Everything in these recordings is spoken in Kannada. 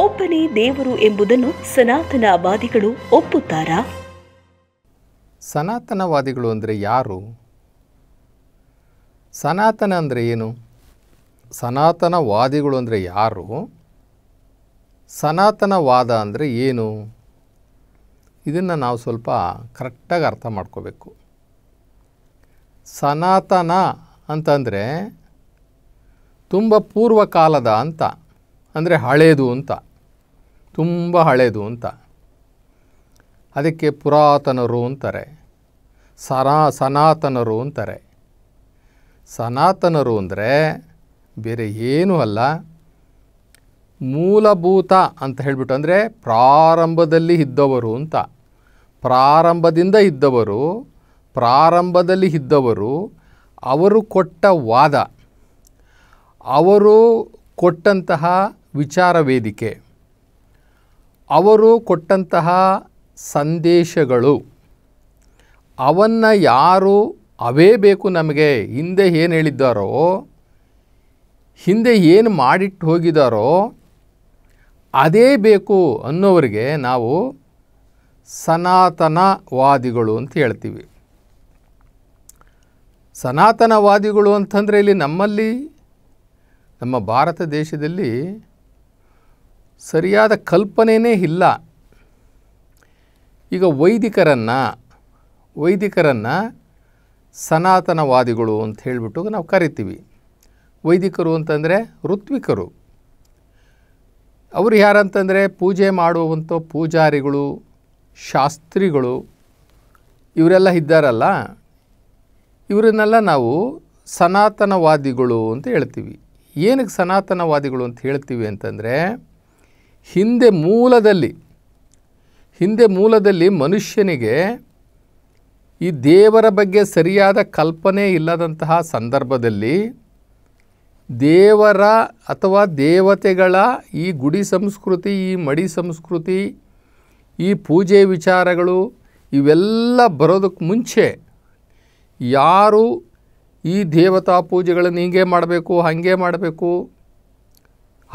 ಒಬ್ಬನೇ ದೇವರು ಎಂಬುದನ್ನು ಸನಾತನವಾದಿಗಳು ಒಪ್ಪುತ್ತಾರಾ ಸನಾತನವಾದಿಗಳು ಅಂದರೆ ಯಾರು ಸನಾತನ ಅಂದರೆ ಏನು ಸನಾತನವಾದಿಗಳು ಅಂದರೆ ಯಾರು ಸನಾತನವಾದ ಅಂದರೆ ಏನು ಇದನ್ನು ನಾವು ಸ್ವಲ್ಪ ಕರೆಕ್ಟಾಗಿ ಅರ್ಥ ಮಾಡ್ಕೋಬೇಕು ಸನಾತನ ಅಂತಂದರೆ ತುಂಬ ಪೂರ್ವಕಾಲದ ಅಂತ ಅಂದರೆ ಹಳೆಯದು ಅಂತ ತುಂಬ ಹಳೇದು ಅಂತ ಅದಕ್ಕೆ ಪುರಾತನರು ಅಂತಾರೆ ಸನಾ ಸನಾತನರು ಅಂತಾರೆ ಸನಾತನರು ಅಂದರೆ ಬೇರೆ ಏನೂ ಅಲ್ಲ ಮೂಲಭೂತ ಅಂತ ಹೇಳಿಬಿಟ್ಟು ಅಂದರೆ ಪ್ರಾರಂಭದಲ್ಲಿ ಇದ್ದವರು ಅಂತ ಪ್ರಾರಂಭದಿಂದ ಇದ್ದವರು ಪ್ರಾರಂಭದಲ್ಲಿ ಇದ್ದವರು ಅವರು ಕೊಟ್ಟ ವಾದ ಅವರು ಕೊಟ್ಟಂತಹ ವಿಚಾರ ವೇದಿಕೆ ಅವರು ಕೊಟ್ಟಂತಹ ಸಂದೇಶಗಳು ಅವನ್ನು ಯಾರು ಅವೇ ಬೇಕು ನಮಗೆ ಹಿಂದೆ ಏನು ಹೇಳಿದ್ದಾರೋ ಹಿಂದೆ ಏನು ಮಾಡಿಟ್ಟು ಹೋಗಿದ್ದಾರೋ ಅದೇ ಬೇಕು ಅನ್ನೋವರಿಗೆ ನಾವು ಸನಾತನವಾದಿಗಳು ಅಂತ ಹೇಳ್ತೀವಿ ಸನಾತನವಾದಿಗಳು ಅಂತಂದರೆ ಇಲ್ಲಿ ನಮ್ಮಲ್ಲಿ ನಮ್ಮ ಭಾರತ ದೇಶದಲ್ಲಿ ಸರಿಯಾದ ಕಲ್ಪನೆಯೇ ಇಲ್ಲ ಈಗ ವೈದಿಕರನ್ನು ವೈದಿಕರನ್ನು ಸನಾತನವಾದಿಗಳು ಅಂತ ಹೇಳಿಬಿಟ್ಟು ನಾವು ಕರಿತೀವಿ ವೈದಿಕರು ಅಂತಂದರೆ ಋತ್ವಿಕರು ಅವರು ಯಾರಂತಂದರೆ ಪೂಜೆ ಮಾಡುವಂಥ ಪೂಜಾರಿಗಳು ಶಾಸ್ತ್ರಿಗಳು ಇವರೆಲ್ಲ ಇದ್ದಾರಲ್ಲ ಇವರನ್ನೆಲ್ಲ ನಾವು ಸನಾತನವಾದಿಗಳು ಅಂತ ಹೇಳ್ತೀವಿ ಏನಕ್ಕೆ ಸನಾತನವಾದಿಗಳು ಅಂತ ಹೇಳ್ತೀವಿ ಅಂತಂದರೆ ಹಿಂದೆ ಮೂಲದಲ್ಲಿ ಹಿಂದೆ ಮೂಲದಲ್ಲಿ ಮನುಷ್ಯನಿಗೆ ಈ ದೇವರ ಬಗ್ಗೆ ಸರಿಯಾದ ಕಲ್ಪನೆ ಇಲ್ಲದಂತಹ ಸಂದರ್ಭದಲ್ಲಿ ದೇವರ ಅಥವಾ ದೇವತೆಗಳ ಈ ಗುಡಿ ಸಂಸ್ಕೃತಿ ಈ ಮಡಿ ಸಂಸ್ಕೃತಿ ಈ ಪೂಜೆ ವಿಚಾರಗಳು ಇವೆಲ್ಲ ಬರೋದಕ್ಕೆ ಮುಂಚೆ ಯಾರು ಈ ದೇವತಾ ಪೂಜೆಗಳನ್ನು ಹಿಂಗೆ ಮಾಡಬೇಕು ಹಾಗೆ ಮಾಡಬೇಕು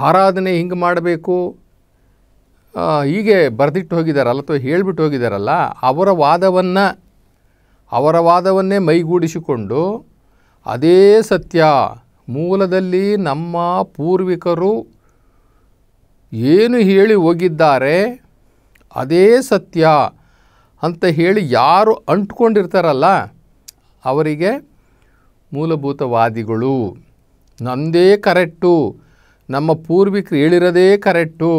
ಆರಾಧನೆ ಹಿಂಗೆ ಮಾಡಬೇಕು ಹೀಗೆ ಬರೆದಿಟ್ಟು ಹೋಗಿದ್ದಾರಲ್ಲ ಅಥವಾ ಹೇಳಿಬಿಟ್ಟು ಹೋಗಿದ್ದಾರಲ್ಲ ಅವರ ವಾದವನ್ನು ಅವರ ವಾದವನ್ನೇ ಮೈಗೂಡಿಸಿಕೊಂಡು ಅದೇ ಸತ್ಯ ಮೂಲದಲ್ಲಿ ನಮ್ಮ ಪೂರ್ವಿಕರು ಏನು ಹೇಳಿ ಹೋಗಿದ್ದಾರೆ ಅದೇ ಸತ್ಯ ಅಂತ ಹೇಳಿ ಯಾರು ಅಂಟ್ಕೊಂಡಿರ್ತಾರಲ್ಲ ಅವರಿಗೆ ಮೂಲಭೂತವಾದಿಗಳು ನಂದೇ ಕರೆಕ್ಟು ನಮ್ಮ ಪೂರ್ವಿಕರು ಹೇಳಿರೋದೇ ಕರೆಕ್ಟು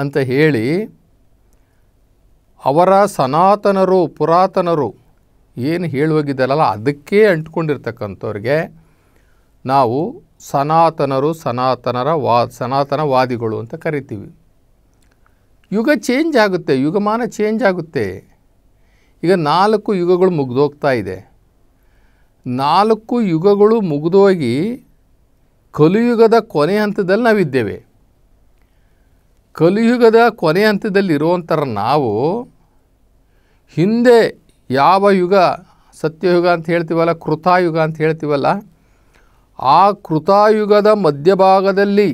ಅಂತ ಹೇಳಿ ಅವರ ಸನಾತನರು ಪುರಾತನರು ಏನು ಹೇಳುವಾಗಿದ್ದಲ್ಲ ಅದಕ್ಕೆ ಅಂಟ್ಕೊಂಡಿರ್ತಕ್ಕಂಥವ್ರಿಗೆ ನಾವು ಸನಾತನರು ಸನಾತನರ ವಾ ಸನಾತನವಾದಿಗಳು ಅಂತ ಕರಿತೀವಿ ಯುಗ ಚೇಂಜ್ ಆಗುತ್ತೆ ಯುಗಮಾನ ಚೇಂಜ್ ಆಗುತ್ತೆ ಈಗ ನಾಲ್ಕು ಯುಗಗಳು ಮುಗಿದೋಗ್ತಾ ಇದೆ ನಾಲ್ಕು ಯುಗಗಳು ಮುಗಿದೋಗಿ ಕಲಿಯುಗದ ಕೊನೆ ಹಂತದಲ್ಲಿ ನಾವಿದ್ದೇವೆ ಕಲಿಯುಗದ ಕೊನೆ ಹಂತದಲ್ಲಿ ಇರುವಂಥರ ನಾವು ಹಿಂದೆ ಯಾವ ಯುಗ ಸತ್ಯಯುಗ ಅಂತ ಹೇಳ್ತೀವಲ್ಲ ಕೃತಾಯುಗ ಅಂತ ಹೇಳ್ತೀವಲ್ಲ ಆ ಕೃತಾಯುಗದ ಮಧ್ಯಭಾಗದಲ್ಲಿ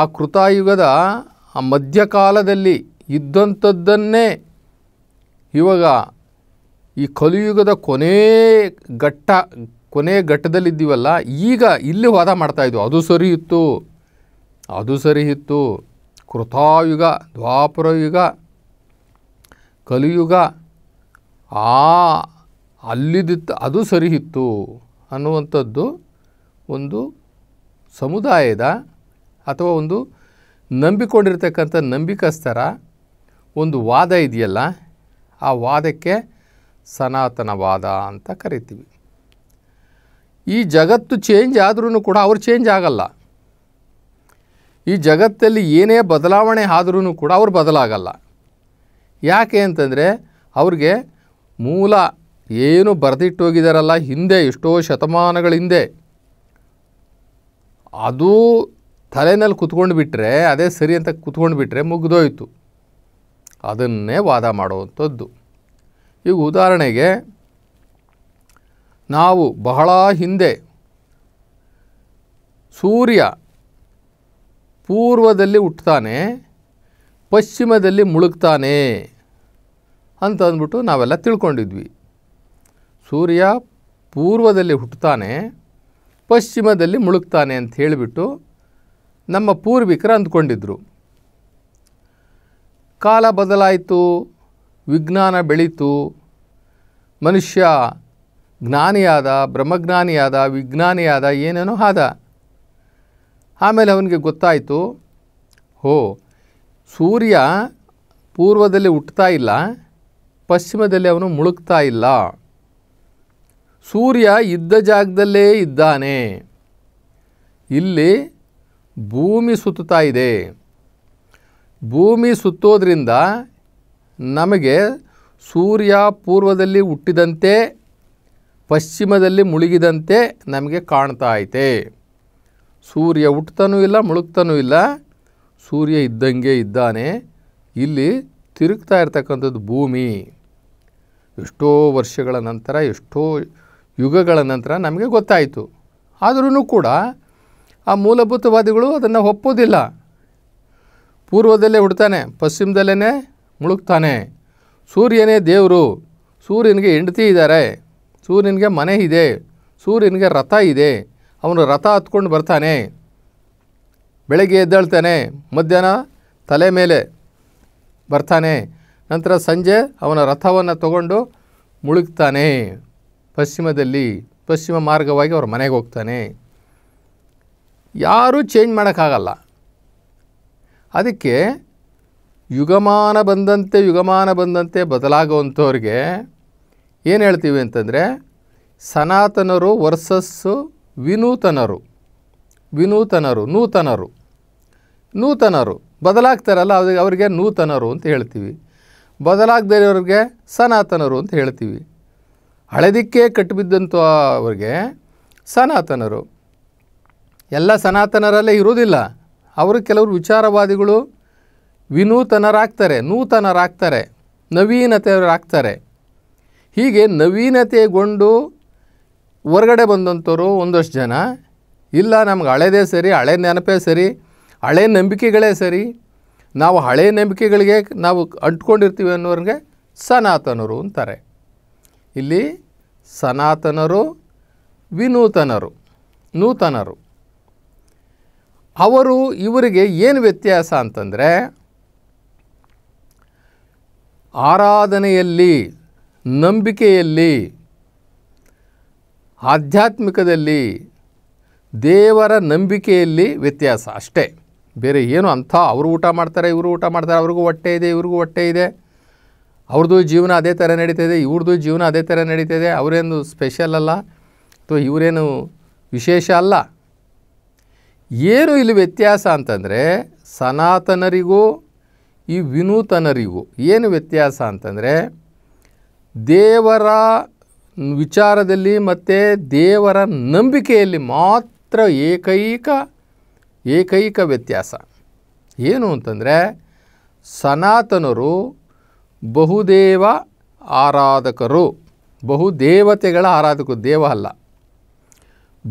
ಆ ಕೃತಾಯುಗದ ಆ ಮಧ್ಯಕಾಲದಲ್ಲಿ ಇದ್ದಂಥದ್ದನ್ನೇ ಇವಾಗ ಈ ಕಲಿಯುಗದ ಕೊನೇ ಘಟ್ಟ ಕೊನೆಯ ಘಟ್ಟದಲ್ಲಿದ್ದೀವಲ್ಲ ಈಗ ಇಲ್ಲಿ ವಾದ ಮಾಡ್ತಾಯಿದ್ವು ಅದು ಸರಿ ಇತ್ತು ಅದು ಸರಿ ಇತ್ತು ಕೃತಾಯುಗ ದ್ವಾಪರಯುಗ ಕಲಿಯುಗ ಆ ಅಲ್ಲಿದಿತ್ತು ಅದು ಸರಿ ಇತ್ತು ಅನ್ನುವಂಥದ್ದು ಒಂದು ಸಮುದಾಯದ ಅಥವಾ ಒಂದು ನಂಬಿಕೊಂಡಿರ್ತಕ್ಕಂಥ ನಂಬಿಕಸ್ಥರ ಒಂದು ವಾದ ಇದೆಯಲ್ಲ ಆ ವಾದಕ್ಕೆ ಸನಾತನವಾದ ಅಂತ ಕರಿತೀವಿ ಈ ಜಗತ್ತು ಚೇಂಜ್ ಆದ್ರೂ ಕೂಡ ಅವರು ಚೇಂಜ್ ಆಗಲ್ಲ ಈ ಜಗತ್ತಲ್ಲಿ ಏನೇ ಬದಲಾವಣೆ ಆದ್ರೂ ಕೂಡ ಅವರು ಬದಲಾಗಲ್ಲ ಯಾಕೆ ಅಂತಂದರೆ ಅವ್ರಿಗೆ ಮೂಲ ಏನು ಬರೆದಿಟ್ಟೋಗಿದಾರಲ್ಲ ಹಿಂದೆ ಎಷ್ಟೋ ಶತಮಾನಗಳ ಹಿಂದೆ ಅದು ತಲೆನಲ್ಲಿ ಕುತ್ಕೊಂಡು ಬಿಟ್ಟರೆ ಅದೇ ಸರಿ ಅಂತ ಕುತ್ಕೊಂಡು ಬಿಟ್ಟರೆ ಮುಗಿದೋಯ್ತು ಅದನ್ನೇ ವಾದ ಮಾಡುವಂಥದ್ದು ಈಗ ಉದಾಹರಣೆಗೆ ನಾವು ಬಹಳ ಹಿಂದೆ ಸೂರ್ಯ ಪೂರ್ವದಲ್ಲಿ ಹುಟ್ತಾನೆ ಪಶ್ಚಿಮದಲ್ಲಿ ಮುಳುಗ್ತಾನೆ ಅಂತ ಅಂದ್ಬಿಟ್ಟು ನಾವೆಲ್ಲ ತಿಳ್ಕೊಂಡಿದ್ವಿ ಸೂರ್ಯ ಪೂರ್ವದಲ್ಲಿ ಹುಟ್ತಾನೆ ಪಶ್ಚಿಮದಲ್ಲಿ ಮುಳುಗ್ತಾನೆ ಅಂತ ಹೇಳಿಬಿಟ್ಟು ನಮ್ಮ ಪೂರ್ವಿಕರು ಅಂದ್ಕೊಂಡಿದ್ದರು ಕಾಲ ಬದಲಾಯಿತು ವಿಜ್ಞಾನ ಬೆಳೀತು ಮನುಷ್ಯ ಜ್ಞಾನಿಯಾದ ಬ್ರಹ್ಮಜ್ಞಾನಿಯಾದ ವಿಜ್ಞಾನಿಯಾದ ಏನೇನೋ ಆದ ಆಮೇಲೆ ಅವನಿಗೆ ಗೊತ್ತಾಯಿತು ಹೋ ಸೂರ್ಯ ಪೂರ್ವದಲ್ಲಿ ಹುಟ್ಟುತ್ತಾ ಇಲ್ಲ ಪಶ್ಚಿಮದಲ್ಲಿ ಅವನು ಮುಳುಗ್ತಾ ಇಲ್ಲ ಸೂರ್ಯ ಇದ್ದ ಜಾಗದಲ್ಲೇ ಇದ್ದಾನೆ ಇಲ್ಲಿ ಭೂಮಿ ಸುತ್ತುತ್ತಾ ಇದೆ ಭೂಮಿ ಸುತ್ತೋದ್ರಿಂದ ನಮಗೆ ಸೂರ್ಯ ಪೂರ್ವದಲ್ಲಿ ಹುಟ್ಟಿದಂತೆ ಪಶ್ಚಿಮದಲ್ಲಿ ಮುಳುಗಿದಂತೆ ನಮಗೆ ಕಾಣ್ತಾ ಐತೆ ಸೂರ್ಯ ಹುಟ್ತಾನೂ ಇಲ್ಲ ಮುಳುಗ್ತಾನೂ ಇಲ್ಲ ಸೂರ್ಯ ಇದ್ದಂಗೆ ಇದ್ದಾನೆ ಇಲ್ಲಿ ತಿರುಗ್ತಾ ಇರ್ತಕ್ಕಂಥದ್ದು ಭೂಮಿ ಎಷ್ಟೋ ವರ್ಷಗಳ ನಂತರ ಎಷ್ಟೋ ಯುಗಗಳ ನಂತರ ನಮಗೆ ಗೊತ್ತಾಯಿತು ಆದ್ರೂ ಕೂಡ ಆ ಮೂಲಭೂತವಾದಿಗಳು ಅದನ್ನು ಒಪ್ಪೋದಿಲ್ಲ ಪೂರ್ವದಲ್ಲೇ ಹುಡ್ತಾನೆ ಪಶ್ಚಿಮದಲ್ಲೇ ಮುಳುಗ್ತಾನೆ ಸೂರ್ಯನೇ ದೇವರು ಸೂರ್ಯನಿಗೆ ಹೆಂಡತಿ ಇದ್ದಾರೆ ಸೂರ್ಯನಿಗೆ ಮನೆ ಇದೆ ಸೂರ್ಯನಿಗೆ ರಥ ಇದೆ ಅವನು ರಥ ಹತ್ಕೊಂಡು ಬರ್ತಾನೆ ಬೆಳಗ್ಗೆ ಎದ್ದೇಳ್ತಾನೆ ಮಧ್ಯಾಹ್ನ ತಲೆ ಮೇಲೆ ಬರ್ತಾನೆ ನಂತರ ಸಂಜೆ ಅವನ ರಥವನ್ನು ತಗೊಂಡು ಮುಳುಗ್ತಾನೆ ಪಶ್ಚಿಮದಲ್ಲಿ ಪಶ್ಚಿಮ ಮಾರ್ಗವಾಗಿ ಅವ್ರ ಮನೆಗೆ ಹೋಗ್ತಾನೆ ಯಾರೂ ಚೇಂಜ್ ಮಾಡೋಕ್ಕಾಗಲ್ಲ ಅದಕ್ಕೆ ಯುಗಮಾನ ಬಂದಂತೆ ಯುಗಮಾನ ಬಂದಂತೆ ಬದಲಾಗುವಂಥವ್ರಿಗೆ ಏನು ಹೇಳ್ತೀವಿ ಅಂತಂದರೆ ಸನಾತನರು ವರ್ಸಸ್ಸು ವಿನೂತನರು ವಿನೂತನರು ನೂತನರು ನೂತನರು ಬದಲಾಗ್ತಾರಲ್ಲ ಅವ್ರಿಗೆ ಅವರಿಗೆ ನೂತನರು ಅಂತ ಹೇಳ್ತೀವಿ ಬದಲಾಗದೇ ಸನಾತನರು ಅಂತ ಹೇಳ್ತೀವಿ ಹಳೆದಿಕ್ಕೇ ಕಟ್ಟಿಬಿದ್ದಂಥ ಅವ್ರಿಗೆ ಸನಾತನರು ಎಲ್ಲ ಸನಾತನರಲ್ಲೇ ಇರೋದಿಲ್ಲ ಅವರು ಕೆಲವರು ವಿಚಾರವಾದಿಗಳು ವಿನೂತನರಾಗ್ತಾರೆ ನೂತನರಾಗ್ತಾರೆ ನವೀನತೆಯವರಾಗ್ತಾರೆ ಹೀಗೆ ನವೀನತೆಗೊಂಡು ಹೊರಗಡೆ ಬಂದಂಥವ್ರು ಒಂದಷ್ಟು ಜನ ಇಲ್ಲ ನಮ್ಗೆ ಹಳೇದೇ ಸರಿ ಹಳೆ ನೆನಪೇ ಸರಿ ಹಳೆ ನಂಬಿಕೆಗಳೇ ಸರಿ ನಾವು ಹಳೆ ನಂಬಿಕೆಗಳಿಗೆ ನಾವು ಅಂಟ್ಕೊಂಡಿರ್ತೀವಿ ಅನ್ನೋರಿಗೆ ಸನಾತನರು ಅಂತಾರೆ ಇಲ್ಲಿ ಸನಾತನರು ವಿನೂತನರು ನೂತನರು ಅವರು ಇವರಿಗೆ ಏನು ವ್ಯತ್ಯಾಸ ಅಂತಂದರೆ ಆರಾಧನೆಯಲ್ಲಿ ನಂಬಿಕೆಯಲ್ಲಿ ಆಧ್ಯಾತ್ಮಿಕದಲ್ಲಿ ದೇವರ ನಂಬಿಕೆಯಲ್ಲಿ ವ್ಯತ್ಯಾಸ ಅಷ್ಟೇ ಬೇರೆ ಏನು ಅಂಥ ಅವರು ಊಟ ಮಾಡ್ತಾರೆ ಇವರು ಊಟ ಮಾಡ್ತಾರೆ ಅವ್ರಿಗೂ ಹೊಟ್ಟೆ ಇದೆ ಇವ್ರಿಗೂ ಹೊಟ್ಟೆ ಇದೆ ಅವ್ರದ್ದು ಜೀವನ ಅದೇ ಥರ ನಡೀತಾಯಿದೆ ಇವ್ರದ್ದು ಜೀವನ ಅದೇ ಥರ ಇದೆ ಅವರೇನು ಸ್ಪೆಷಲ್ ಅಲ್ಲ ಅಥವಾ ಇವರೇನು ವಿಶೇಷ ಅಲ್ಲ ಏನು ಇಲ್ಲಿ ವ್ಯತ್ಯಾಸ ಅಂತಂದರೆ ಸನಾತನರಿಗೂ ಈ ವಿನೂತನರಿಗೂ ಏನು ವ್ಯತ್ಯಾಸ ಅಂತಂದರೆ ದೇವರ ವಿಚಾರದಲ್ಲಿ ಮತ್ತು ದೇವರ ನಂಬಿಕೆಯಲ್ಲಿ ಮಾತ್ರ ಏಕೈಕ ಏಕೈಕ ವ್ಯತ್ಯಾಸ ಏನು ಅಂತಂದರೆ ಸನಾತನರು ಬಹುದೇವ ಆರಾಧಕರು ಬಹುದೇವತೆಗಳ ಆರಾಧಕರು ದೇವ ಅಲ್ಲ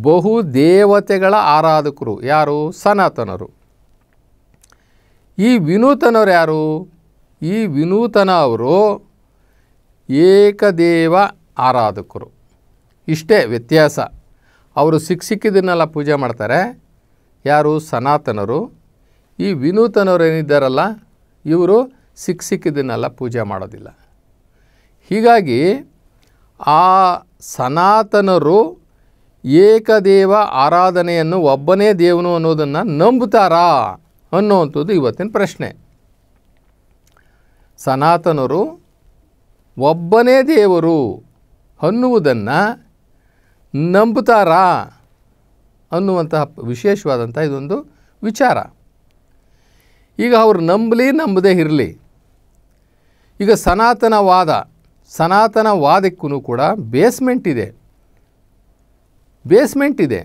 ಬಹುದೇವತೆಗಳ ಆರಾಧಕರು ಯಾರು ಸನಾತನರು ಈ ವಿನೂತನವರು ಯಾರು ಈ ವಿನೂತನ ಅವರು ಏಕದೇವ ಆರಾಧಕರು ಇಷ್ಟೇ ವ್ಯತ್ಯಾಸ ಅವರು ಸಿಕ್ಕ ಸಿಕ್ಕಿದ್ದನ್ನೆಲ್ಲ ಪೂಜೆ ಮಾಡ್ತಾರೆ ಯಾರು ಸನಾತನರು ಈ ವಿನೂತನರು ಏನಿದ್ದಾರಲ್ಲ ಇವರು ಸಿಕ್ಕ ಸಿಕ್ಕಿದ್ದನ್ನೆಲ್ಲ ಪೂಜೆ ಮಾಡೋದಿಲ್ಲ ಹೀಗಾಗಿ ಆ ಸನಾತನರು ಏಕದೇವ ಆರಾಧನೆಯನ್ನು ಒಬ್ಬನೇ ದೇವನು ಅನ್ನೋದನ್ನು ನಂಬುತ್ತಾರಾ ಅನ್ನುವಂಥದ್ದು ಇವತ್ತಿನ ಪ್ರಶ್ನೆ ಸನಾತನರು ಒಬ್ಬನೇ ದೇವರು ಅನ್ನುವುದನ್ನು ನಂಬುತ್ತಾರಾ ಅನ್ನುವಂತಹ ವಿಶೇಷವಾದಂಥ ಇದೊಂದು ವಿಚಾರ ಈಗ ಅವರು ನಂಬಲಿ ನಂಬದೇ ಇರಲಿ ಈಗ ಸನಾತನವಾದ ಸನಾತನವಾದಕ್ಕೂ ಕೂಡ ಬೇಸ್ಮೆಂಟ್ ಇದೆ ಬೇಸ್ಮೆಂಟ್ ಇದೆ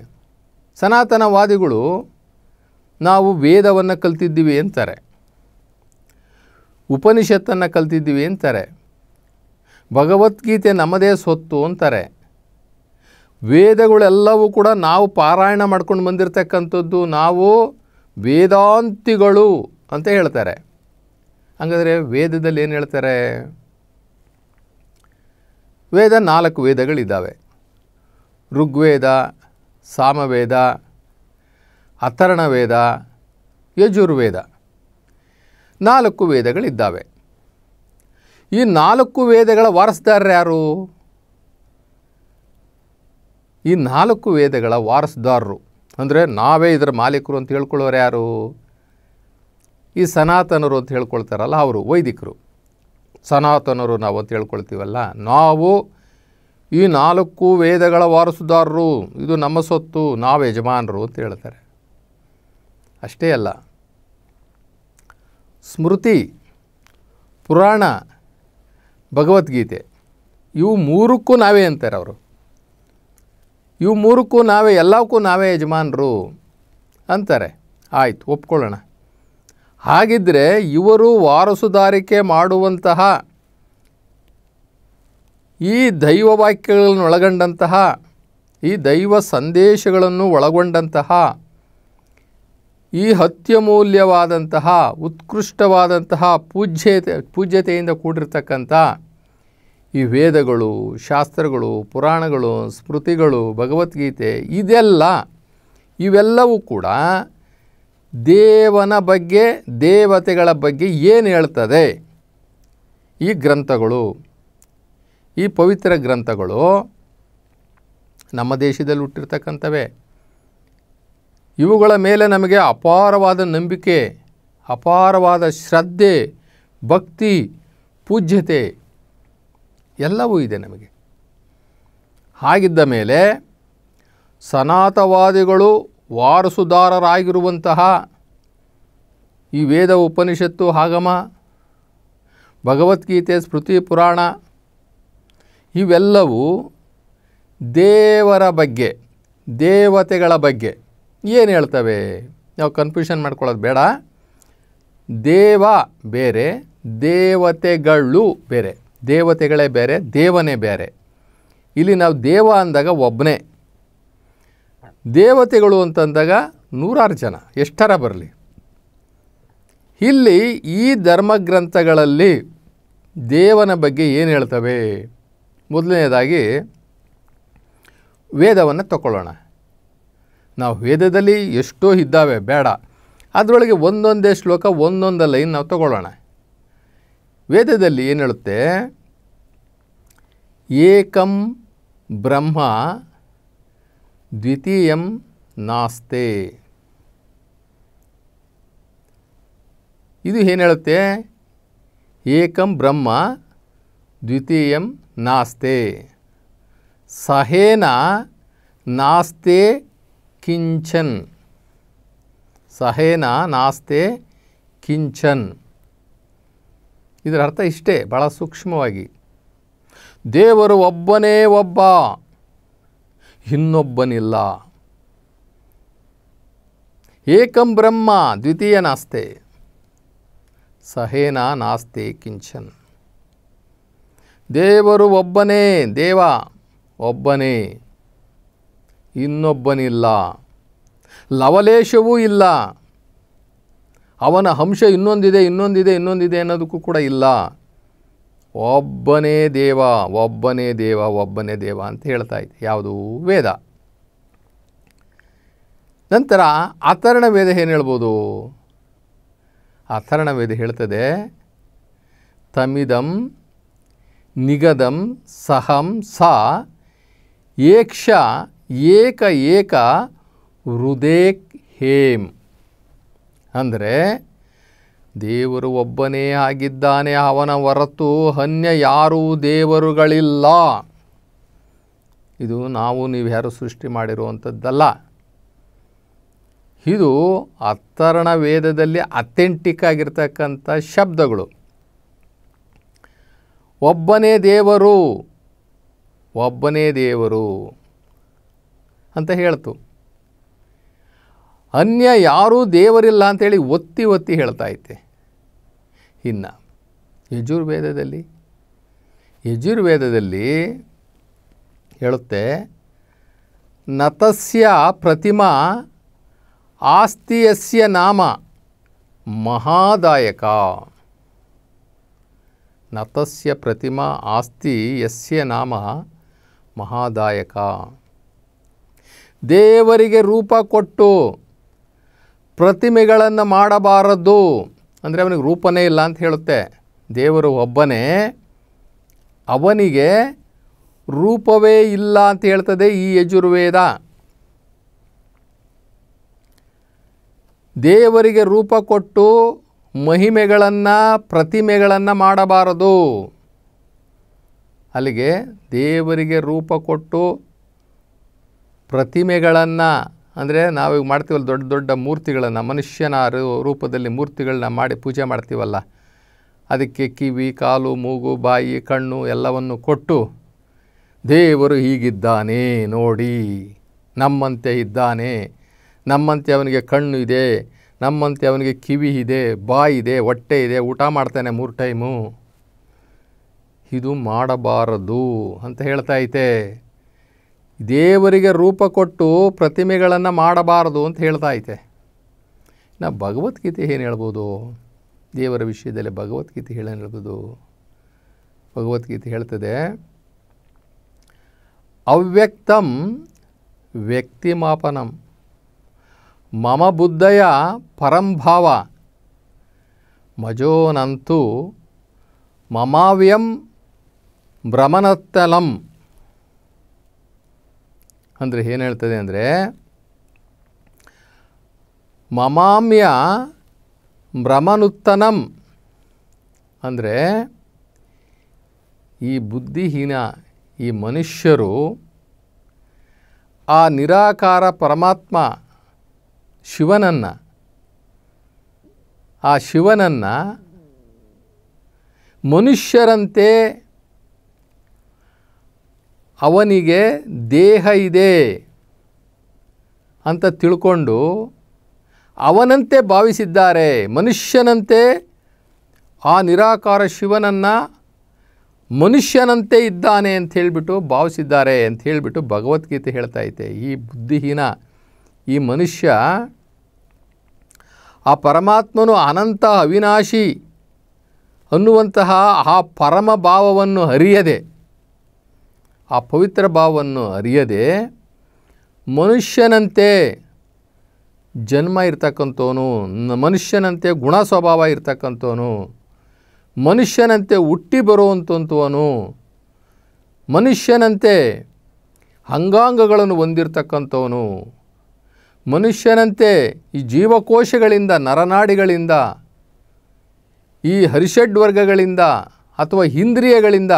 ಸನಾತನವಾದಿಗಳು ನಾವು ವೇದವನ್ನು ಕಲ್ತಿದ್ದೀವಿ ಅಂತಾರೆ ಉಪನಿಷತ್ತನ್ನು ಕಲ್ತಿದ್ದೀವಿ ಅಂತಾರೆ ಭಗವದ್ಗೀತೆ ನಮ್ಮದೇ ಸೊತ್ತು ಅಂತಾರೆ ವೇದಗಳೆಲ್ಲವೂ ಕೂಡ ನಾವು ಪಾರಾಯಣ ಮಾಡ್ಕೊಂಡು ಬಂದಿರತಕ್ಕಂಥದ್ದು ನಾವು ವೇದಾಂತಿಗಳು ಅಂತ ಹೇಳ್ತಾರೆ ಹಾಗಾದರೆ ವೇದದಲ್ಲಿ ಏನು ಹೇಳ್ತಾರೆ ವೇದ ನಾಲ್ಕು ವೇದಗಳಿದ್ದಾವೆ ಋಗ್ವೇದ ಸಾಮವೇದ ವೇದ ಯಜುರ್ವೇದ ನಾಲ್ಕು ವೇದಗಳಿದ್ದಾವೆ ಈ ನಾಲ್ಕು ವೇದಗಳ ವಾರಸುದಾರರು ಯಾರು ಈ ನಾಲ್ಕು ವೇದಗಳ ವಾರಸುದಾರರು ಅಂದರೆ ನಾವೇ ಇದರ ಮಾಲೀಕರು ಅಂತ ಹೇಳ್ಕೊಳ್ಳೋರು ಯಾರು ಈ ಸನಾತನರು ಅಂತ ಹೇಳ್ಕೊಳ್ತಾರಲ್ಲ ಅವರು ವೈದಿಕರು ಸನಾತನರು ನಾವು ಅಂತ ಹೇಳ್ಕೊಳ್ತೀವಲ್ಲ ನಾವು ಈ ನಾಲ್ಕು ವೇದಗಳ ವಾರಸುದಾರರು ಇದು ನಮ್ಮ ಸೊತ್ತು ನಾವು ಯಜಮಾನರು ಅಂತ ಹೇಳ್ತಾರೆ ಅಷ್ಟೇ ಅಲ್ಲ ಸ್ಮೃತಿ ಪುರಾಣ ಭಗವದ್ಗೀತೆ ಇವು ಮೂರಕ್ಕೂ ನಾವೇ ಅಂತಾರೆ ಅವರು ಇವು ಮೂರಕ್ಕೂ ನಾವೇ ಎಲ್ಲಕ್ಕೂ ನಾವೇ ಯಜಮಾನರು ಅಂತಾರೆ ಆಯಿತು ಒಪ್ಕೊಳ್ಳೋಣ ಹಾಗಿದ್ದರೆ ಇವರು ವಾರಸುದಾರಿಕೆ ಮಾಡುವಂತಹ ಈ ದೈವ ಒಳಗೊಂಡಂತಹ ಈ ದೈವ ಸಂದೇಶಗಳನ್ನು ಒಳಗೊಂಡಂತಹ ಈ ಅತ್ಯಮೂಲ್ಯವಾದಂತಹ ಉತ್ಕೃಷ್ಟವಾದಂತಹ ಪೂಜ್ಯತೆ ಪೂಜ್ಯತೆಯಿಂದ ಕೂಡಿರ್ತಕ್ಕಂಥ ಈ ವೇದಗಳು ಶಾಸ್ತ್ರಗಳು ಪುರಾಣಗಳು ಸ್ಮೃತಿಗಳು ಭಗವದ್ಗೀತೆ ಇದೆಲ್ಲ ಇವೆಲ್ಲವೂ ಕೂಡ ದೇವನ ಬಗ್ಗೆ ದೇವತೆಗಳ ಬಗ್ಗೆ ಏನು ಹೇಳ್ತದೆ ಈ ಗ್ರಂಥಗಳು ಈ ಪವಿತ್ರ ಗ್ರಂಥಗಳು ನಮ್ಮ ದೇಶದಲ್ಲಿ ಹುಟ್ಟಿರ್ತಕ್ಕಂಥವೇ ಇವುಗಳ ಮೇಲೆ ನಮಗೆ ಅಪಾರವಾದ ನಂಬಿಕೆ ಅಪಾರವಾದ ಶ್ರದ್ಧೆ ಭಕ್ತಿ ಪೂಜ್ಯತೆ ಎಲ್ಲವೂ ಇದೆ ನಮಗೆ ಹಾಗಿದ್ದ ಮೇಲೆ ಸನಾತವಾದಿಗಳು ವಾರಸುದಾರರಾಗಿರುವಂತಹ ಈ ವೇದ ಉಪನಿಷತ್ತು ಆಗಮ ಭಗವದ್ಗೀತೆ ಸ್ಮೃತಿ ಪುರಾಣ ಇವೆಲ್ಲವೂ ದೇವರ ಬಗ್ಗೆ ದೇವತೆಗಳ ಬಗ್ಗೆ ಏನು ಹೇಳ್ತವೆ ನಾವು ಕನ್ಫ್ಯೂಷನ್ ಮಾಡ್ಕೊಳ್ಳೋದು ಬೇಡ ದೇವ ಬೇರೆ ದೇವತೆಗಳು ಬೇರೆ ದೇವತೆಗಳೇ ಬೇರೆ ದೇವನೇ ಬೇರೆ ಇಲ್ಲಿ ನಾವು ದೇವ ಅಂದಾಗ ಒಬ್ಬನೇ ದೇವತೆಗಳು ಅಂತಂದಾಗ ನೂರಾರು ಜನ ಎಷ್ಟರ ಬರಲಿ ಇಲ್ಲಿ ಈ ಧರ್ಮಗ್ರಂಥಗಳಲ್ಲಿ ದೇವನ ಬಗ್ಗೆ ಏನು ಹೇಳ್ತವೆ ಮೊದಲನೇದಾಗಿ ವೇದವನ್ನು ತಗೊಳ್ಳೋಣ ನಾವು ವೇದದಲ್ಲಿ ಎಷ್ಟೋ ಇದ್ದಾವೆ ಬೇಡ ಅದರೊಳಗೆ ಒಂದೊಂದೇ ಶ್ಲೋಕ ಒಂದೊಂದು ಲೈನ್ ನಾವು ತಗೊಳ್ಳೋಣ ವೇದದಲ್ಲಿ ಏನು ಹೇಳುತ್ತೆ ಏಕಂ ಬ್ರಹ್ಮ ದ್ವಿತೀಯಂ ನಾಸ್ತೆ ಇದು ಏನು ಹೇಳುತ್ತೆ ಏಕಂ ಬ್ರಹ್ಮ ದ್ವಿತೀಯಂ ನಾಸ್ತೆ ಸಹೇನ ನಾಸ್ತೆ ಕಿಂಚನ್ ಸಹೇನ ನಾಸ್ತೆ ಕಿಂಚನ್ ಇದರ ಅರ್ಥ ಇಷ್ಟೇ ಭಾಳ ಸೂಕ್ಷ್ಮವಾಗಿ ದೇವರು ಒಬ್ಬನೇ ಒಬ್ಬ ಇನ್ನೊಬ್ಬನಿಲ್ಲ ಏಕಂ ಬ್ರಹ್ಮ ದ್ವಿತೀಯ ನಾಸ್ತೆ ಸಹೇನ ನಾಸ್ತೆ ಕಿಂಚನ್ ದೇವರು ಒಬ್ಬನೇ ದೇವ ಒಬ್ಬನೇ ಇನ್ನೊಬ್ಬನಿಲ್ಲ ಲವಲೇಶವೂ ಇಲ್ಲ ಅವನ ಅಂಶ ಇನ್ನೊಂದಿದೆ ಇನ್ನೊಂದಿದೆ ಇನ್ನೊಂದಿದೆ ಅನ್ನೋದಕ್ಕೂ ಕೂಡ ಇಲ್ಲ ಒಬ್ಬನೇ ದೇವ ಒಬ್ಬನೇ ದೇವ ಒಬ್ಬನೇ ದೇವ ಅಂತ ಹೇಳ್ತಾ ಇದೆ ಯಾವುದು ವೇದ ನಂತರ ಅಥರ್ಣ ವೇದ ಏನು ಹೇಳ್ಬೋದು ಅಥರ್ಣ ವೇದ ಹೇಳ್ತದೆ ತಮಿದಂ ನಿಗದಂ ಸಹಂ ಸಾ ಏಕ್ಷ ಏಕ ಏಕ ಹೃದೇಕ್ ಹೇಮ್ ಅಂದರೆ ದೇವರು ಒಬ್ಬನೇ ಆಗಿದ್ದಾನೆ ಅವನ ಹೊರತು ಅನ್ಯ ಯಾರೂ ದೇವರುಗಳಿಲ್ಲ ಇದು ನಾವು ನೀವು ಯಾರು ಸೃಷ್ಟಿ ಮಾಡಿರುವಂಥದ್ದಲ್ಲ ಇದು ಅತ್ತರಣ ವೇದದಲ್ಲಿ ಅಥೆಂಟಿಕ್ ಆಗಿರ್ತಕ್ಕಂಥ ಶಬ್ದಗಳು ಒಬ್ಬನೇ ದೇವರು ಒಬ್ಬನೇ ದೇವರು ಅಂತ ಹೇಳ್ತು ಅನ್ಯ ಯಾರೂ ದೇವರಿಲ್ಲ ಅಂಥೇಳಿ ಒತ್ತಿ ಒತ್ತಿ ಹೇಳ್ತಾ ಐತೆ ಇನ್ನು ಯಜುರ್ವೇದದಲ್ಲಿ ಯಜುರ್ವೇದದಲ್ಲಿ ಹೇಳುತ್ತೆ ನತಸ್ಯ ಪ್ರತಿಮಾ ಆಸ್ತಿಯಸ್ಯ ನಾಮ ಮಹಾದಾಯಕ ನತಸ್ಯ ಪ್ರತಿಮಾ ಆಸ್ತಿ ಯಸ್ಯ ನಾಮ ಮಹಾದಾಯಕ ದೇವರಿಗೆ ರೂಪ ಕೊಟ್ಟು ಪ್ರತಿಮೆಗಳನ್ನು ಮಾಡಬಾರದು ಅಂದರೆ ಅವನಿಗೆ ರೂಪನೇ ಇಲ್ಲ ಅಂತ ಹೇಳುತ್ತೆ ದೇವರು ಒಬ್ಬನೇ ಅವನಿಗೆ ರೂಪವೇ ಇಲ್ಲ ಅಂತ ಹೇಳ್ತದೆ ಈ ಯಜುರ್ವೇದ ದೇವರಿಗೆ ರೂಪ ಕೊಟ್ಟು ಮಹಿಮೆಗಳನ್ನು ಪ್ರತಿಮೆಗಳನ್ನು ಮಾಡಬಾರದು ಅಲ್ಲಿಗೆ ದೇವರಿಗೆ ರೂಪ ಕೊಟ್ಟು ಪ್ರತಿಮೆಗಳನ್ನು ಅಂದರೆ ನಾವೀಗ ಮಾಡ್ತೀವಲ್ಲ ದೊಡ್ಡ ದೊಡ್ಡ ಮೂರ್ತಿಗಳನ್ನು ಮನುಷ್ಯನ ರೂಪದಲ್ಲಿ ಮೂರ್ತಿಗಳನ್ನ ಮಾಡಿ ಪೂಜೆ ಮಾಡ್ತೀವಲ್ಲ ಅದಕ್ಕೆ ಕಿವಿ ಕಾಲು ಮೂಗು ಬಾಯಿ ಕಣ್ಣು ಎಲ್ಲವನ್ನು ಕೊಟ್ಟು ದೇವರು ಹೀಗಿದ್ದಾನೆ ನೋಡಿ ನಮ್ಮಂತೆ ಇದ್ದಾನೆ ನಮ್ಮಂತೆ ಅವನಿಗೆ ಕಣ್ಣು ಇದೆ ನಮ್ಮಂತೆ ಅವನಿಗೆ ಕಿವಿ ಇದೆ ಬಾಯಿ ಇದೆ ಹೊಟ್ಟೆ ಇದೆ ಊಟ ಮಾಡ್ತಾನೆ ಮೂರು ಟೈಮು ಇದು ಮಾಡಬಾರದು ಅಂತ ಹೇಳ್ತಾ ದೇವರಿಗೆ ರೂಪ ಕೊಟ್ಟು ಪ್ರತಿಮೆಗಳನ್ನು ಮಾಡಬಾರದು ಅಂತ ಹೇಳ್ತಾ ಐತೆ ನಾ ಭಗವದ್ಗೀತೆ ಏನು ಹೇಳ್ಬೋದು ದೇವರ ವಿಷಯದಲ್ಲಿ ಭಗವದ್ಗೀತೆ ಹೇಳೇನು ಹೇಳ್ಬೋದು ಭಗವದ್ಗೀತೆ ಹೇಳ್ತದೆ ಅವ್ಯಕ್ತಂ ವ್ಯಕ್ತಿಮಾಪನಂ ಮಮ ಬುದ್ಧಯ ಪರಂಭಾವ ಮಜೋನಂತೂ ಮಮಾವ್ಯಂ ಭ್ರಮನತ್ತಲಂ ಅಂದರೆ ಏನು ಹೇಳ್ತದೆ ಅಂದರೆ ಮಮಾಮ್ಯ ಭ್ರಮನುತ್ತನಂ ಅಂದರೆ ಈ ಬುದ್ಧಿಹೀನ ಈ ಮನುಷ್ಯರು ಆ ನಿರಾಕಾರ ಪರಮಾತ್ಮ ಶಿವನನ್ನು ಆ ಶಿವನನ್ನು ಮನುಷ್ಯರಂತೆ ಅವನಿಗೆ ದೇಹ ಇದೆ ಅಂತ ತಿಳ್ಕೊಂಡು ಅವನಂತೆ ಭಾವಿಸಿದ್ದಾರೆ ಮನುಷ್ಯನಂತೆ ಆ ನಿರಾಕಾರ ಶಿವನನ್ನು ಮನುಷ್ಯನಂತೆ ಇದ್ದಾನೆ ಅಂತ ಹೇಳಿಬಿಟ್ಟು ಭಾವಿಸಿದ್ದಾರೆ ಅಂತ ಹೇಳಿಬಿಟ್ಟು ಭಗವದ್ಗೀತೆ ಹೇಳ್ತಾ ಐತೆ ಈ ಬುದ್ಧಿಹೀನ ಈ ಮನುಷ್ಯ ಆ ಪರಮಾತ್ಮನು ಅನಂತ ಅವಿನಾಶಿ ಅನ್ನುವಂತಹ ಆ ಪರಮ ಭಾವವನ್ನು ಅರಿಯದೆ ಆ ಪವಿತ್ರ ಭಾವವನ್ನು ಅರಿಯದೆ ಮನುಷ್ಯನಂತೆ ಜನ್ಮ ಇರ್ತಕ್ಕಂಥವನು ಮನುಷ್ಯನಂತೆ ಗುಣ ಸ್ವಭಾವ ಇರ್ತಕ್ಕಂಥವನು ಮನುಷ್ಯನಂತೆ ಹುಟ್ಟಿ ಬರುವಂಥವನು ಮನುಷ್ಯನಂತೆ ಅಂಗಾಂಗಗಳನ್ನು ಹೊಂದಿರತಕ್ಕಂಥವನು ಮನುಷ್ಯನಂತೆ ಈ ಜೀವಕೋಶಗಳಿಂದ ನರನಾಡಿಗಳಿಂದ ಈ ಹರಿಷಡ್ ವರ್ಗಗಳಿಂದ ಅಥವಾ ಇಂದ್ರಿಯಗಳಿಂದ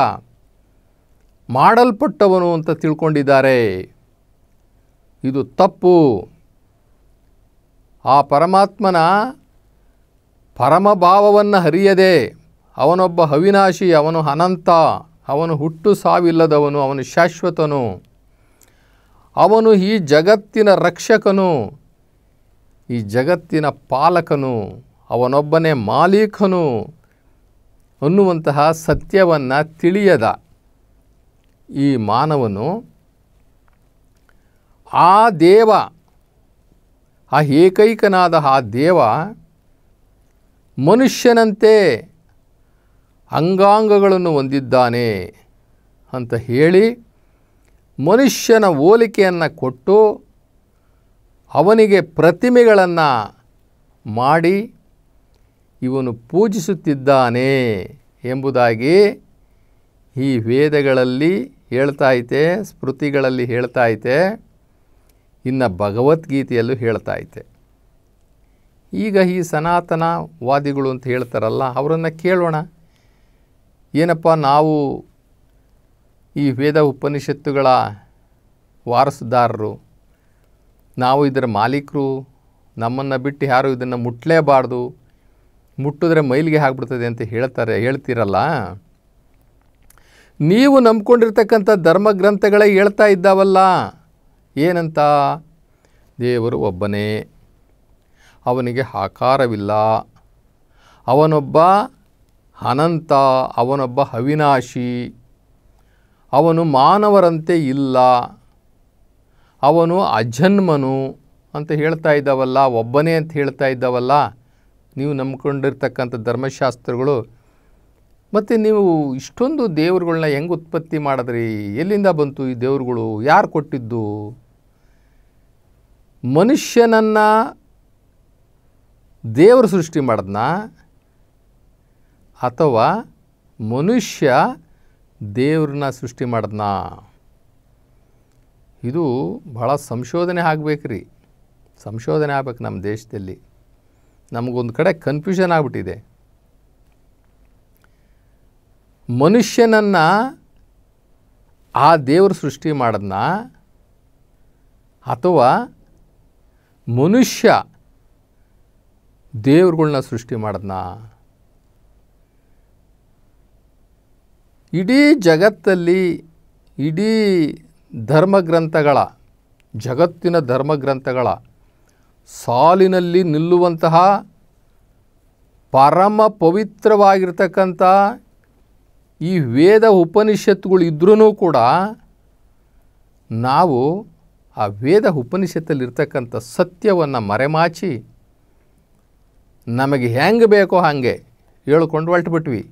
ಮಾಡಲ್ಪಟ್ಟವನು ಅಂತ ತಿಳ್ಕೊಂಡಿದ್ದಾರೆ ಇದು ತಪ್ಪು ಆ ಪರಮಾತ್ಮನ ಪರಮಭಾವವನ್ನು ಹರಿಯದೆ ಅವನೊಬ್ಬ ಅವಿನಾಶಿ ಅವನು ಅನಂತ ಅವನು ಹುಟ್ಟು ಸಾವಿಲ್ಲದವನು ಅವನು ಶಾಶ್ವತನು ಅವನು ಈ ಜಗತ್ತಿನ ರಕ್ಷಕನು ಈ ಜಗತ್ತಿನ ಪಾಲಕನು ಅವನೊಬ್ಬನೇ ಮಾಲೀಕನು ಅನ್ನುವಂತಹ ಸತ್ಯವನ್ನು ತಿಳಿಯದ ಈ ಮಾನವನು ಆ ದೇವ ಆ ಏಕೈಕನಾದ ಆ ದೇವ ಮನುಷ್ಯನಂತೆ ಅಂಗಾಂಗಗಳನ್ನು ಹೊಂದಿದ್ದಾನೆ ಅಂತ ಹೇಳಿ ಮನುಷ್ಯನ ಹೋಲಿಕೆಯನ್ನು ಕೊಟ್ಟು ಅವನಿಗೆ ಪ್ರತಿಮೆಗಳನ್ನು ಮಾಡಿ ಇವನು ಪೂಜಿಸುತ್ತಿದ್ದಾನೆ ಎಂಬುದಾಗಿ ಈ ವೇದಗಳಲ್ಲಿ ಹೇಳ್ತಾ ಐತೆ ಸ್ಮೃತಿಗಳಲ್ಲಿ ಹೇಳ್ತಾ ಐತೆ ಇನ್ನು ಭಗವದ್ಗೀತೆಯಲ್ಲೂ ಹೇಳ್ತಾ ಐತೆ ಈಗ ಈ ಸನಾತನವಾದಿಗಳು ಅಂತ ಹೇಳ್ತಾರಲ್ಲ ಅವರನ್ನು ಕೇಳೋಣ ಏನಪ್ಪ ನಾವು ಈ ವೇದ ಉಪನಿಷತ್ತುಗಳ ವಾರಸುದಾರರು ನಾವು ಇದರ ಮಾಲೀಕರು ನಮ್ಮನ್ನು ಬಿಟ್ಟು ಯಾರು ಇದನ್ನು ಮುಟ್ಟಲೇಬಾರ್ದು ಮುಟ್ಟಿದ್ರೆ ಮೈಲಿಗೆ ಆಗ್ಬಿಡ್ತದೆ ಅಂತ ಹೇಳ್ತಾರೆ ಹೇಳ್ತೀರಲ್ಲ ನೀವು ನಂಬ್ಕೊಂಡಿರ್ತಕ್ಕಂಥ ಧರ್ಮ ಗ್ರಂಥಗಳೇ ಹೇಳ್ತಾ ಇದ್ದಾವಲ್ಲ ಏನಂತ ದೇವರು ಒಬ್ಬನೇ ಅವನಿಗೆ ಆಕಾರವಿಲ್ಲ ಅವನೊಬ್ಬ ಅನಂತ ಅವನೊಬ್ಬ ಅವಿನಾಶಿ ಅವನು ಮಾನವರಂತೆ ಇಲ್ಲ ಅವನು ಅಜನ್ಮನು ಅಂತ ಹೇಳ್ತಾ ಇದ್ದಾವಲ್ಲ ಒಬ್ಬನೇ ಅಂತ ಹೇಳ್ತಾ ಇದ್ದಾವಲ್ಲ ನೀವು ನಂಬ್ಕೊಂಡಿರ್ತಕ್ಕಂಥ ಧರ್ಮಶಾಸ್ತ್ರಗಳು ಮತ್ತು ನೀವು ಇಷ್ಟೊಂದು ದೇವರುಗಳನ್ನ ಹೆಂಗೆ ಉತ್ಪತ್ತಿ ಮಾಡಿದ್ರಿ ಎಲ್ಲಿಂದ ಬಂತು ಈ ದೇವರುಗಳು ಯಾರು ಕೊಟ್ಟಿದ್ದು ಮನುಷ್ಯನನ್ನು ದೇವರು ಸೃಷ್ಟಿ ಮಾಡಿದ್ನ ಅಥವಾ ಮನುಷ್ಯ ದೇವ್ರನ್ನ ಸೃಷ್ಟಿ ಮಾಡಿದ್ನ ಇದು ಭಾಳ ಸಂಶೋಧನೆ ಆಗ್ಬೇಕ್ರಿ ಸಂಶೋಧನೆ ಆಗ್ಬೇಕು ನಮ್ಮ ದೇಶದಲ್ಲಿ ನಮಗೊಂದು ಕಡೆ ಕನ್ಫ್ಯೂಷನ್ ಆಗಿಬಿಟ್ಟಿದೆ ಮನುಷ್ಯನನ್ನು ಆ ದೇವರು ಸೃಷ್ಟಿ ಮಾಡೋದನ್ನ ಅಥವಾ ಮನುಷ್ಯ ದೇವ್ರುಗಳನ್ನ ಸೃಷ್ಟಿ ಮಾಡೋದನ್ನ ಇಡೀ ಜಗತ್ತಲ್ಲಿ ಇಡೀ ಧರ್ಮಗ್ರಂಥಗಳ ಜಗತ್ತಿನ ಧರ್ಮಗ್ರಂಥಗಳ ಸಾಲಿನಲ್ಲಿ ನಿಲ್ಲುವಂತಹ ಪರಮ ಪವಿತ್ರವಾಗಿರ್ತಕ್ಕಂಥ ಈ ವೇದ ಉಪನಿಷತ್ತುಗಳು ಇದ್ರೂ ಕೂಡ ನಾವು ಆ ವೇದ ಉಪನಿಷತ್ತಲ್ಲಿರ್ತಕ್ಕಂಥ ಸತ್ಯವನ್ನು ಮರೆಮಾಚಿ ನಮಗೆ ಹೆಂಗೆ ಬೇಕೋ ಹಾಗೆ ಹೇಳ್ಕೊಂಡು ಹೊರಟುಬಿಟ್ವಿ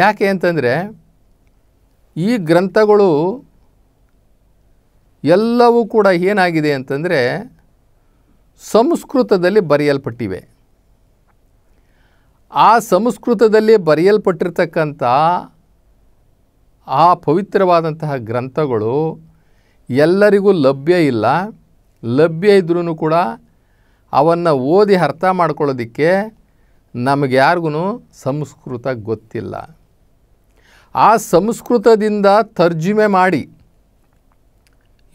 ಯಾಕೆ ಅಂತಂದರೆ ಈ ಗ್ರಂಥಗಳು ಎಲ್ಲವೂ ಕೂಡ ಏನಾಗಿದೆ ಅಂತಂದರೆ ಸಂಸ್ಕೃತದಲ್ಲಿ ಬರೆಯಲ್ಪಟ್ಟಿವೆ ಆ ಸಂಸ್ಕೃತದಲ್ಲಿ ಬರೆಯಲ್ಪಟ್ಟಿರ್ತಕ್ಕಂಥ ಆ ಪವಿತ್ರವಾದಂತಹ ಗ್ರಂಥಗಳು ಎಲ್ಲರಿಗೂ ಲಭ್ಯ ಇಲ್ಲ ಲಭ್ಯ ಇದ್ರೂ ಕೂಡ ಅವನ್ನು ಓದಿ ಅರ್ಥ ಮಾಡ್ಕೊಳ್ಳೋದಕ್ಕೆ ನಮಗೆ ಯಾರಿಗೂ ಸಂಸ್ಕೃತ ಗೊತ್ತಿಲ್ಲ ಆ ಸಂಸ್ಕೃತದಿಂದ ತರ್ಜುಮೆ ಮಾಡಿ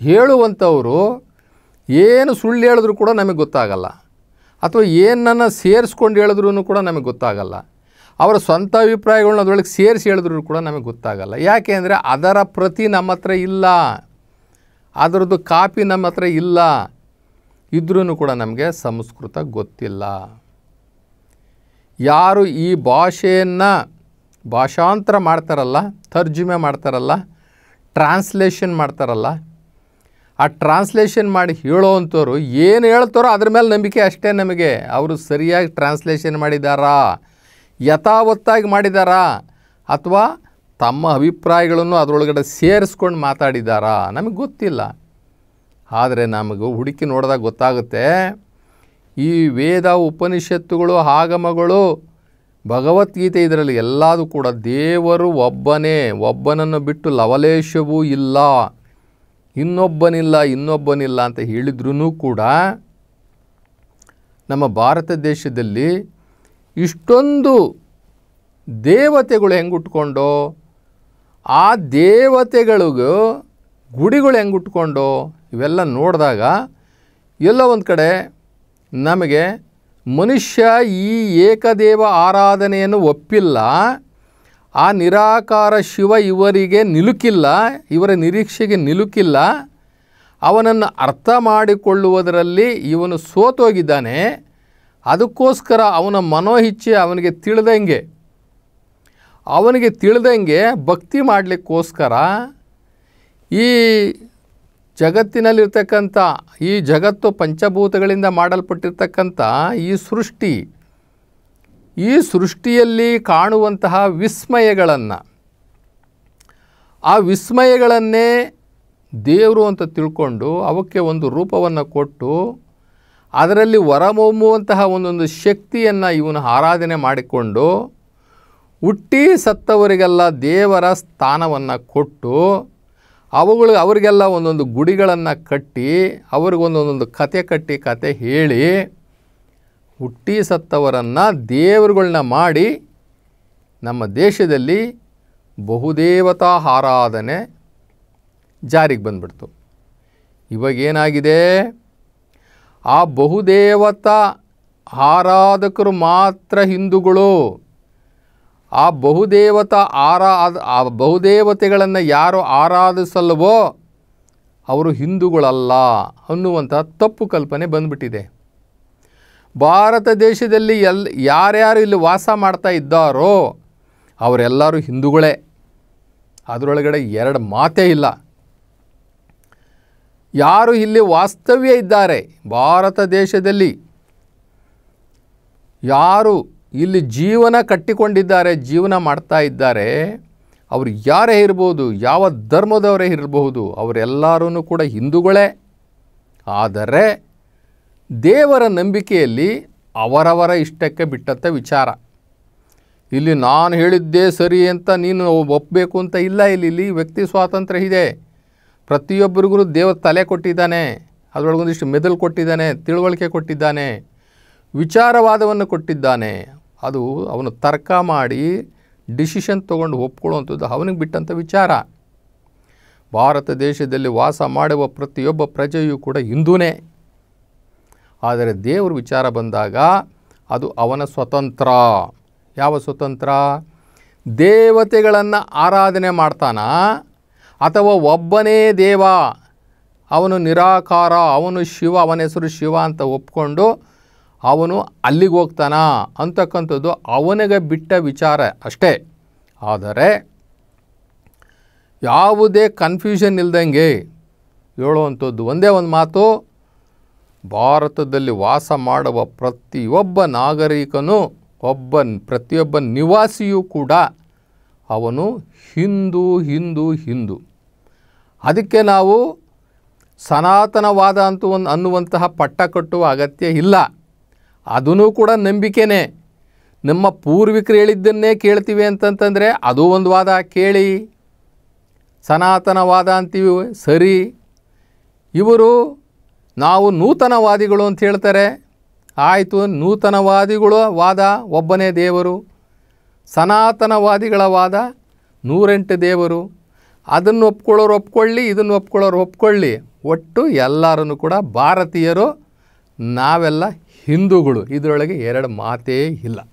ಹೇಳುವಂಥವರು ಏನು ಸುಳ್ಳು ಹೇಳಿದ್ರು ಕೂಡ ನಮಗೆ ಗೊತ್ತಾಗಲ್ಲ ಅಥವಾ ಏನನ್ನು ಸೇರಿಸ್ಕೊಂಡು ಹೇಳಿದ್ರೂ ಕೂಡ ನಮಗೆ ಗೊತ್ತಾಗಲ್ಲ ಅವರ ಸ್ವಂತ ಅಭಿಪ್ರಾಯಗಳನ್ನ ಅದರೊಳಗೆ ಸೇರಿಸಿ ಹೇಳಿದ್ರು ಕೂಡ ನಮಗೆ ಗೊತ್ತಾಗಲ್ಲ ಯಾಕೆ ಅಂದರೆ ಅದರ ಪ್ರತಿ ನಮ್ಮ ಹತ್ರ ಇಲ್ಲ ಅದರದ್ದು ಕಾಪಿ ನಮ್ಮ ಹತ್ರ ಇಲ್ಲ ಇದ್ರೂ ಕೂಡ ನಮಗೆ ಸಂಸ್ಕೃತ ಗೊತ್ತಿಲ್ಲ ಯಾರು ಈ ಭಾಷೆಯನ್ನು ಭಾಷಾಂತರ ಮಾಡ್ತಾರಲ್ಲ ತರ್ಜುಮೆ ಮಾಡ್ತಾರಲ್ಲ ಟ್ರಾನ್ಸ್ಲೇಷನ್ ಮಾಡ್ತಾರಲ್ಲ ಆ ಟ್ರಾನ್ಸ್ಲೇಷನ್ ಮಾಡಿ ಹೇಳೋವಂಥವ್ರು ಏನು ಹೇಳ್ತಾರೋ ಅದ್ರ ಮೇಲೆ ನಂಬಿಕೆ ಅಷ್ಟೇ ನಮಗೆ ಅವರು ಸರಿಯಾಗಿ ಟ್ರಾನ್ಸ್ಲೇಷನ್ ಮಾಡಿದಾರಾ ಯಥಾವತ್ತಾಗಿ ಮಾಡಿದಾರಾ ಅಥವಾ ತಮ್ಮ ಅಭಿಪ್ರಾಯಗಳನ್ನು ಅದರೊಳಗಡೆ ಸೇರಿಸ್ಕೊಂಡು ಮಾತಾಡಿದಾರಾ ನಮಗೆ ಗೊತ್ತಿಲ್ಲ ಆದರೆ ನಮಗೆ ಹುಡುಕಿ ನೋಡಿದಾಗ ಗೊತ್ತಾಗುತ್ತೆ ಈ ವೇದ ಉಪನಿಷತ್ತುಗಳು ಆಗಮಗಳು ಭಗವದ್ಗೀತೆ ಇದರಲ್ಲಿ ಎಲ್ಲದೂ ಕೂಡ ದೇವರು ಒಬ್ಬನೇ ಒಬ್ಬನನ್ನು ಬಿಟ್ಟು ಲವಲೇಶವೂ ಇಲ್ಲ ಇನ್ನೊಬ್ಬನಿಲ್ಲ ಇನ್ನೊಬ್ಬನಿಲ್ಲ ಅಂತ ಹೇಳಿದ್ರೂ ಕೂಡ ನಮ್ಮ ಭಾರತ ದೇಶದಲ್ಲಿ ಇಷ್ಟೊಂದು ದೇವತೆಗಳು ಹೆಂಗುಟ್ಕೊಂಡು ಆ ದೇವತೆಗಳಿಗೂ ಗುಡಿಗಳು ಹೆಂಗುಟ್ಕೊಂಡು ಇವೆಲ್ಲ ನೋಡಿದಾಗ ಎಲ್ಲ ಒಂದು ಕಡೆ ನಮಗೆ ಮನುಷ್ಯ ಈ ಏಕದೇವ ಆರಾಧನೆಯನ್ನು ಒಪ್ಪಿಲ್ಲ ಆ ನಿರಾಕಾರ ಶಿವ ಇವರಿಗೆ ನಿಲುಕಿಲ್ಲ ಇವರ ನಿರೀಕ್ಷೆಗೆ ನಿಲುಕಿಲ್ಲ ಅವನನ್ನು ಅರ್ಥ ಮಾಡಿಕೊಳ್ಳುವುದರಲ್ಲಿ ಇವನು ಸೋತೋಗಿದ್ದಾನೆ ಅದಕ್ಕೋಸ್ಕರ ಅವನ ಮನೋಹಿಚ್ಛೆ ಅವನಿಗೆ ತಿಳಿದಂಗೆ ಅವನಿಗೆ ತಿಳಿದಂಗೆ ಭಕ್ತಿ ಮಾಡಲಿಕ್ಕೋಸ್ಕರ ಈ ಜಗತ್ತಿನಲ್ಲಿರ್ತಕ್ಕಂಥ ಈ ಜಗತ್ತು ಪಂಚಭೂತಗಳಿಂದ ಮಾಡಲ್ಪಟ್ಟಿರ್ತಕ್ಕಂಥ ಈ ಸೃಷ್ಟಿ ಈ ಸೃಷ್ಟಿಯಲ್ಲಿ ಕಾಣುವಂತಹ ವಿಸ್ಮಯಗಳನ್ನು ಆ ವಿಸ್ಮಯಗಳನ್ನೇ ದೇವರು ಅಂತ ತಿಳ್ಕೊಂಡು ಅವಕ್ಕೆ ಒಂದು ರೂಪವನ್ನು ಕೊಟ್ಟು ಅದರಲ್ಲಿ ಹೊರಮೊಮ್ಮುವಂತಹ ಒಂದೊಂದು ಶಕ್ತಿಯನ್ನು ಇವನು ಆರಾಧನೆ ಮಾಡಿಕೊಂಡು ಹುಟ್ಟಿ ಸತ್ತವರಿಗೆಲ್ಲ ದೇವರ ಸ್ಥಾನವನ್ನು ಕೊಟ್ಟು ಅವುಗಳು ಅವರಿಗೆಲ್ಲ ಒಂದೊಂದು ಗುಡಿಗಳನ್ನು ಕಟ್ಟಿ ಅವ್ರಿಗೊಂದೊಂದೊಂದು ಕತೆ ಕಟ್ಟಿ ಕತೆ ಹೇಳಿ ಹುಟ್ಟಿ ಸತ್ತವರನ್ನು ದೇವರುಗಳನ್ನ ಮಾಡಿ ನಮ್ಮ ದೇಶದಲ್ಲಿ ಬಹುದೇವತಾ ಆರಾಧನೆ ಜಾರಿಗೆ ಬಂದ್ಬಿಡ್ತು ಇವಾಗೇನಾಗಿದೆ ಆ ಬಹುದೇವತಾ ಆರಾಧಕರು ಮಾತ್ರ ಹಿಂದೂಗಳು ಆ ಬಹುದೇವತಾ ಆರಾಧ ಆ ಬಹುದೇವತೆಗಳನ್ನು ಯಾರು ಆರಾಧಿಸಲ್ವೋ ಅವರು ಹಿಂದೂಗಳಲ್ಲ ಅನ್ನುವಂಥ ತಪ್ಪು ಕಲ್ಪನೆ ಬಂದ್ಬಿಟ್ಟಿದೆ ಭಾರತ ದೇಶದಲ್ಲಿ ಎಲ್ ಯಾರ್ಯಾರು ಇಲ್ಲಿ ವಾಸ ಮಾಡ್ತಾ ಇದ್ದಾರೋ ಅವರೆಲ್ಲರೂ ಹಿಂದೂಗಳೇ ಅದರೊಳಗಡೆ ಎರಡು ಮಾತೇ ಇಲ್ಲ ಯಾರು ಇಲ್ಲಿ ವಾಸ್ತವ್ಯ ಇದ್ದಾರೆ ಭಾರತ ದೇಶದಲ್ಲಿ ಯಾರು ಇಲ್ಲಿ ಜೀವನ ಕಟ್ಟಿಕೊಂಡಿದ್ದಾರೆ ಜೀವನ ಮಾಡ್ತಾ ಇದ್ದಾರೆ ಅವರು ಯಾರೇ ಇರ್ಬೋದು ಯಾವ ಧರ್ಮದವರೇ ಇರಬಹುದು ಅವರೆಲ್ಲರೂ ಕೂಡ ಹಿಂದೂಗಳೇ ಆದರೆ ದೇವರ ನಂಬಿಕೆಯಲ್ಲಿ ಅವರವರ ಇಷ್ಟಕ್ಕೆ ಬಿಟ್ಟಂಥ ವಿಚಾರ ಇಲ್ಲಿ ನಾನು ಹೇಳಿದ್ದೇ ಸರಿ ಅಂತ ನೀನು ಒಪ್ಪಬೇಕು ಅಂತ ಇಲ್ಲ ಇಲ್ಲಿ ಇಲ್ಲಿ ವ್ಯಕ್ತಿ ಸ್ವಾತಂತ್ರ್ಯ ಇದೆ ಪ್ರತಿಯೊಬ್ಬರಿಗೂ ದೇವರ ತಲೆ ಕೊಟ್ಟಿದ್ದಾನೆ ಅದರೊಳಗೊಂದಿಷ್ಟು ಮೆದುಲು ಕೊಟ್ಟಿದ್ದಾನೆ ತಿಳುವಳಿಕೆ ಕೊಟ್ಟಿದ್ದಾನೆ ವಿಚಾರವಾದವನ್ನು ಕೊಟ್ಟಿದ್ದಾನೆ ಅದು ಅವನು ತರ್ಕ ಮಾಡಿ ಡಿಸಿಷನ್ ತೊಗೊಂಡು ಒಪ್ಕೊಳ್ಳುವಂಥದ್ದು ಅವನಿಗೆ ಬಿಟ್ಟಂಥ ವಿಚಾರ ಭಾರತ ದೇಶದಲ್ಲಿ ವಾಸ ಮಾಡುವ ಪ್ರತಿಯೊಬ್ಬ ಪ್ರಜೆಯೂ ಕೂಡ ಹಿಂದೂನೇ ಆದರೆ ದೇವರು ವಿಚಾರ ಬಂದಾಗ ಅದು ಅವನ ಸ್ವತಂತ್ರ ಯಾವ ಸ್ವತಂತ್ರ ದೇವತೆಗಳನ್ನು ಆರಾಧನೆ ಮಾಡ್ತಾನ ಅಥವಾ ಒಬ್ಬನೇ ದೇವ ಅವನು ನಿರಾಕಾರ ಅವನು ಶಿವ ಅವನ ಹೆಸರು ಶಿವ ಅಂತ ಒಪ್ಕೊಂಡು ಅವನು ಅಲ್ಲಿಗೆ ಹೋಗ್ತಾನ ಅಂತಕ್ಕಂಥದ್ದು ಅವನಿಗೆ ಬಿಟ್ಟ ವಿಚಾರ ಅಷ್ಟೇ ಆದರೆ ಯಾವುದೇ ಕನ್ಫ್ಯೂಷನ್ ಇಲ್ದಂಗೆ ಹೇಳುವಂಥದ್ದು ಒಂದೇ ಒಂದು ಮಾತು ಭಾರತದಲ್ಲಿ ವಾಸ ಮಾಡುವ ಪ್ರತಿಯೊಬ್ಬ ನಾಗರಿಕನೂ ಒಬ್ಬ ಪ್ರತಿಯೊಬ್ಬ ನಿವಾಸಿಯೂ ಕೂಡ ಅವನು ಹಿಂದೂ ಹಿಂದೂ ಹಿಂದೂ ಅದಕ್ಕೆ ನಾವು ಸನಾತನವಾದ ಅಂತ ಒಂದು ಅನ್ನುವಂತಹ ಪಟ್ಟ ಕಟ್ಟುವ ಅಗತ್ಯ ಇಲ್ಲ ಅದೂ ಕೂಡ ನಂಬಿಕೆನೇ ನಮ್ಮ ಪೂರ್ವಿಕರು ಹೇಳಿದ್ದನ್ನೇ ಕೇಳ್ತೀವಿ ಅಂತಂತಂದರೆ ಅದು ಒಂದು ವಾದ ಕೇಳಿ ಸನಾತನವಾದ ಅಂತೀವಿ ಸರಿ ಇವರು ನಾವು ನೂತನವಾದಿಗಳು ಅಂತ ಹೇಳ್ತಾರೆ ಆಯಿತು ನೂತನವಾದಿಗಳು ವಾದ ಒಬ್ಬನೇ ದೇವರು ಸನಾತನವಾದಿಗಳ ವಾದ ನೂರೆಂಟು ದೇವರು ಅದನ್ನು ಒಪ್ಕೊಳ್ಳೋರು ಒಪ್ಕೊಳ್ಳಿ ಇದನ್ನು ಒಪ್ಕೊಳ್ಳೋರು ಒಪ್ಕೊಳ್ಳಿ ಒಟ್ಟು ಎಲ್ಲರೂ ಕೂಡ ಭಾರತೀಯರು ನಾವೆಲ್ಲ ಹಿಂದೂಗಳು ಇದರೊಳಗೆ ಎರಡು ಮಾತೇ ಇಲ್ಲ